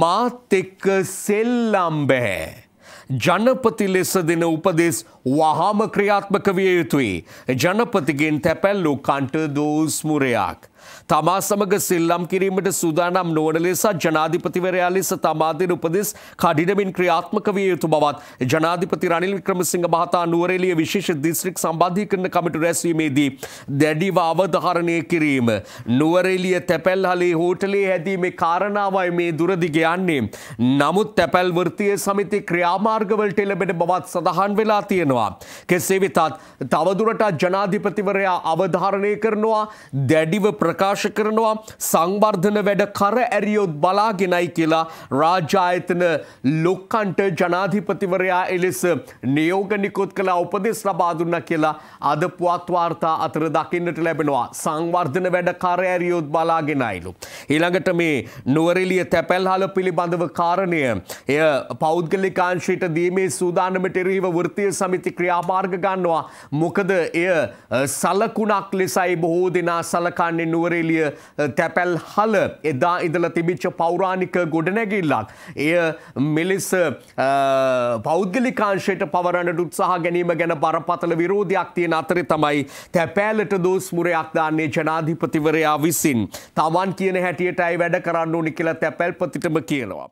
මාත් එක්ක සෙල්ලම් බෑ. ජනපති ලෙස දෙන උපදෙස් වහාම ක්‍රියාත්මක විය යුතුයි. ජනපතිගෙන් තැපැල්ලු කන්ට දෝස්මුරයක්. තමා සමග සිල්ලම් කිරීමට සූදානම් නොවන ලෙස ජනාධිපතිවරයා ලෙස තමාදෙන උපදෙස් කඩිනමින් ක්‍රියාත්මක විය යුතු බවත් ජනාධිපති රනිල් වික්‍රමසිංහ මහතා නුවරඑළිය විශේෂ දිස්ත්‍රික් සම්බන්ධීකරණ කමිටු රැස්වීමේදී දැඩිව අවධාරණය කිරීම නුවරඑළිය තැපැල් හලේ හෝටලේ හැදීමේ කාරණාවයි මේ දුරදිග යන්නේ. නමුත් තැපැල් වෘත්තීය සමිති ක්‍රියාමා මාර්ගවලට එළබෙන බවත් සඳහන් වෙලා තියෙනවා. කෙසේ වෙතත් තවදුරටත් ජනාධිපතිවරයා අවධාරණය කරනවා දැඩිව ප්‍රකාශ කරනවා සංවර්ධන වැඩ කර ඇරියොත් බලාගෙනයි කියලා රාජායතන ලොක්කන්ට ජනාධිපතිවරයා එලෙස නියෝග නිකුත් කළ උපදෙස් ලබා දුන්න කියලා අද පුවත්වාර්තා අතර දකින්නට ලැබෙනවා සංවර්ධන වැඩ කාරඇරියොත් බලාගෙනයිලු. ඊළඟට මේ නුවරෙලිය තැපැල්හල පිළිබඳව කාරණය එය පෞද්ගලිකාංශයට ඉදිරියට දීමේ සූදානමට එරෙහිව වෘත්තීය සමිති ක්‍රියාමාර්ග ගන්නවා. මොකද එය සලකුණක් ලෙසයි බොහෝ දෙනා සලකන්නේ නුවරඑළිය තැපැල් හල එදා ඉඳලා තිබිච්ච පෞරාණික ගොඩනැගිල්ලක්. එය මෙලෙස පෞද්ගලිකාංශයට පවරන්නට උත්සාහ ගැනීම ගැන බරපතල විරෝධයක් තියෙන අතරේ තමයි තැපෑලට දෝස් මුරයක් දාන්නේ ජනාධිපතිවරයා විසින්. තමන් කියන හැටියටයි වැඩ කරන්න ඕනි කියලා තැපැල්පතිටම කියනවා.